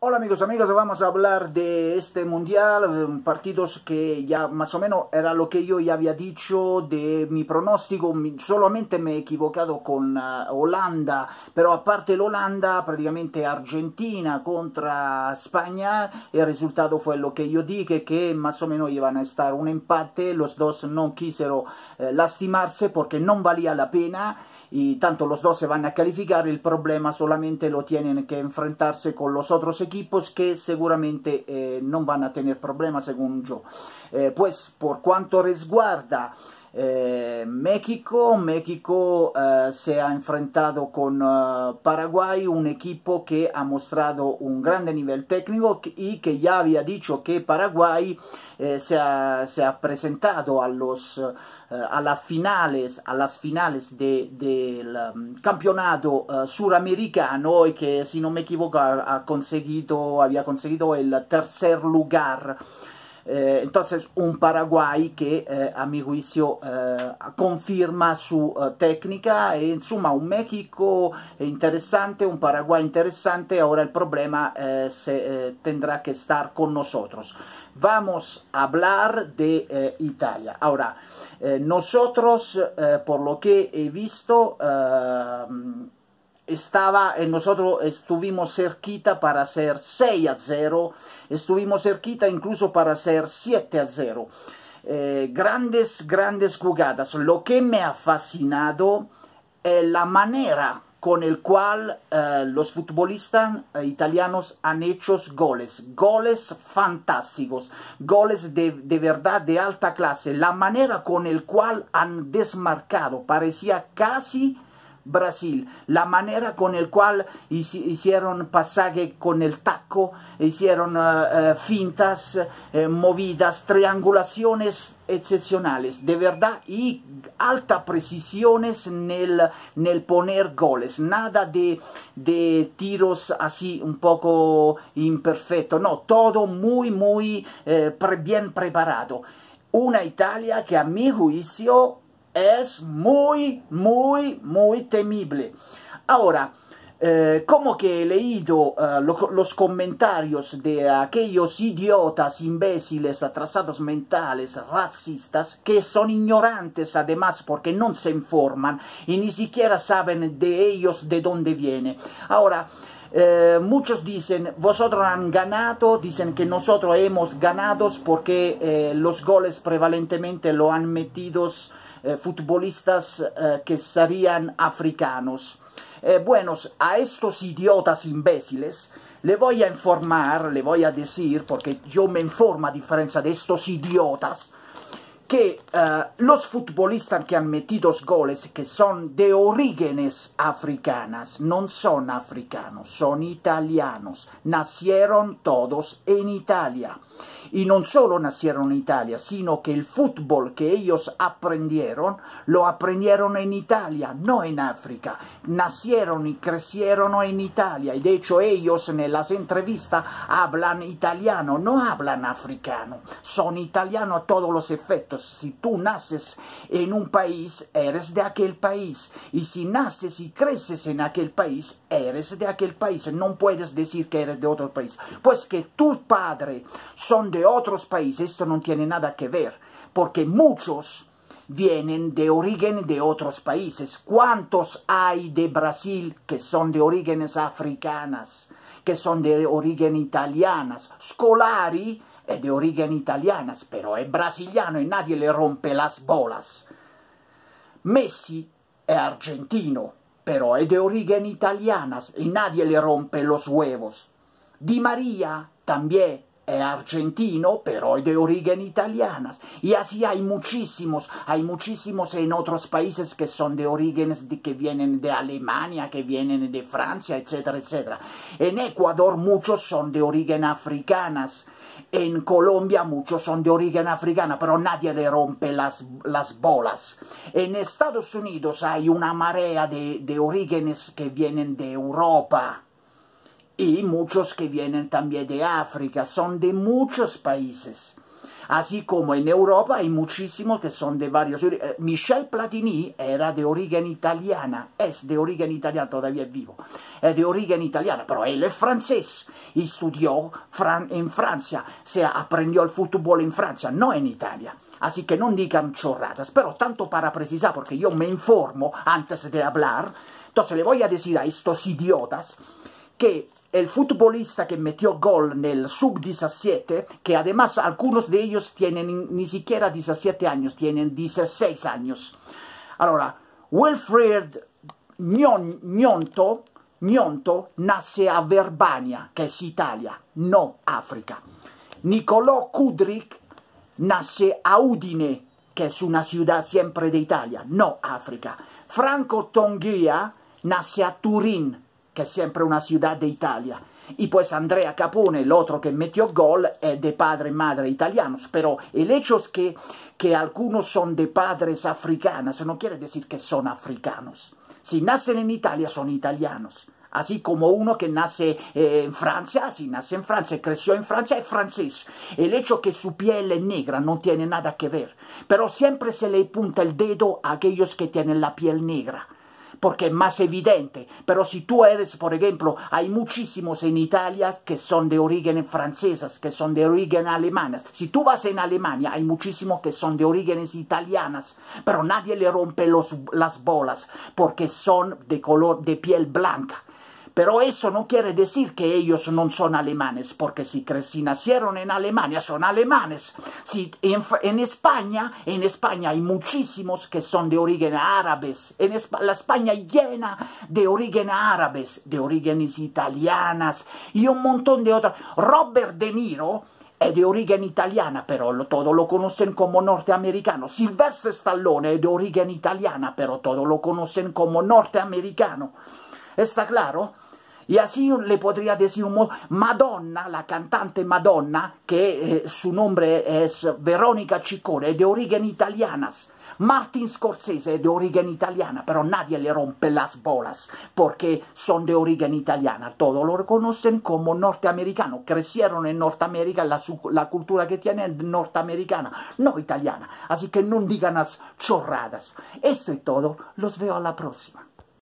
Hola amigos, amigas, vamos a hablar de este mundial, partidos que ya más o menos era lo que yo ya había dicho de mi pronóstico, solamente me he equivocado con ah, Holanda, pero aparte parte Holanda, praticamente Argentina contra España, el resultado fue lo que yo dije, que más o menos iban a estar un empate, los dos no quisieron eh, lastimarse porque no valía la pena y tanto los dos se van a calificar, el problema solamente lo tienen que enfrentarse con los otros equipos equipos que seguramente eh, non van a tener problema según yo. Eh, pues por cuanto resguarda Eh, México, eh, se ha enfrentado con eh, Paraguay, un equipo que ha mostrado un gran nivel técnico y que ya había dicho que Paraguay se ha, presentado a, las finales, finales del um, campeonato suramericano y que si no me equivoco ha había conseguido el tercer lugar. Eh, entonces, un Paraguay que, eh, a mi juicio, eh, confirma su técnica. en suma un México interesante, un Paraguay interesante. Ahora el problema se, tendrá que estar con nosotros. Vamos a hablar de Italia. Ahora, nosotros, por lo que he visto, estaba, nosotros estuvimos cerquita para hacer 6 a 0, estuvimos cerquita incluso para hacer 7 a 0. Eh, grandes, grandes jugadas. Lo que me ha fascinado es eh, la manera con el cual eh, los futbolistas italianos han hecho goles, goles fantásticos, goles de, de, verdad de alta clase, la manera con el cual han desmarcado parecía casi Brasil. La manera con el cual hicieron pasaje con el taco, hicieron eh, eh, fintas, eh, movidas, triangulaciones excepcionales, de verdad, y alta precisiones en el, poner goles. Nada de, tiros así un poco imperfecto, no, todo muy, muy bien preparado. Una Italia que a mi juicio es muy, muy, muy temible. Ahora, eh, como que he leído eh, los comentarios de aquellos idiotas, imbéciles, atrasados mentales, racistas, que son ignorantes además porque no se informan y ni siquiera saben de ellos de dónde viene. Ahora, eh, muchos dicen, vosotros han ganado, dicen que nosotros hemos ganado porque los goles prevalentemente lo han metido eh, futbolistas eh, que serían africanos. Eh, bueno, a estos idiotas imbéciles le voy a informar, le voy a decir, porque yo me informo a diferencia de estos idiotas, que eh, los futbolistas que han metido goles que son de orígenes africanas, no son africanos, son italianos, nacieron todos en Italia. Y no solo nacieron en Italia, sino que el fútbol que ellos aprendieron, lo aprendieron en Italia, no en África. Nacieron y crecieron en Italia, y de hecho ellos en las entrevistas hablan italiano, no hablan africano. Son italianos a todos los efectos si tú naces en un país, eres de aquel país. Y si naces y creces en aquel país, eres de aquel país. No puedes decir que eres de otro país. Pues que tus padres son de otros países, esto no tiene nada que ver. Porque muchos vienen de origen de otros países. ¿Cuántos hay de Brasil que son de orígenes africanas, que son de origen italianas? Scolari de origen italiana, pero es brasiliano y nadie le rompe las bolas. Messi es argentino, pero es de origen italiana y nadie le rompe los huevos. Di María también es argentino, pero es de origen italiana. Y así hay muchísimos, hay muchísimos en otros países que son de orígenes de, que vienen de Alemania, que vienen de Francia, etcétera, etcétera. En Ecuador muchos son de origen africanas. En Colombia muchos son de origen africano, pero nadie le rompe las, bolas. En Estados Unidos hay una marea de orígenes que vienen de Europa y muchos que vienen también de África, son de muchos países así como en Europa hay muchísimos que son de varios. Eh, Michel Platini era de origen italiana, es de origen italiana, todavía es vivo, es de origen italiana, pero él es francés y estudió en Francia, se aprendió el fútbol en Francia, no en Italia. Así que no digan chorradas, pero tanto para precisar, porque yo me informo antes de hablar, entonces le voy a decir a estos idiotas que el futbolista que metió gol en el sub-17, que además algunos de ellos tienen ni siquiera 17 años, tienen 16 años. Ahora, Wilfred Nyonto nace a Verbania, que es Italia, no África. Nicolò Kudrick nace a Udine, que es una ciudad siempre de Italia, no África. Franco Tonguia nace a Turín, que es siempre una ciudad de Italia. Y pues Andrea Capone, el otro que metió gol, es eh, de padre y madre italianos, pero el hecho es que, algunos son de padres africanos, no quiere decir que son africanos. Si nacen en Italia, son italianos. Así como uno que nace eh, en Francia, si nace en Francia, creció en Francia, es francés. El hecho que su piel es negra no tiene nada que ver. Pero siempre se le punta el dedo a aquellos que tienen la piel negra porque es más evidente. Pero si tú eres, por ejemplo, hay muchísimos en Italia que son de orígenes francesas, que son de origen alemanas. Si tú vas en Alemania, hay muchísimos que son de orígenes italianas, Pero nadie le rompe las bolas, porque son de color de piel blanca. Pero eso no quiere decir que ellos no son alemanes, porque si, si nacieron en Alemania son alemanes. Si en, España, en España hay muchísimos que son de origen árabes. En España, la España llena de origen árabes, de orígenes italianas y un montón de otras. Robert De Niro es de origen italiana, Pero lo, todo lo conocen como norteamericano. Sylvester Stallone es de origen italiana, Pero todo lo conocen como norteamericano. ¿Está claro? Y así le podría decir un Madonna, la cantante Madonna, que eh, su nombre es Verónica Ciccone, de origen italiana, Martin Scorsese es de origen italiana, pero nadie le rompe las bolas porque son de origen italiana. Todos lo reconocen como norteamericano. Crecieron en Norteamérica, la, la cultura que tienen es norteamericana, no italiana. Así que no digan las chorradas. Eso es todo. Los veo a la próxima.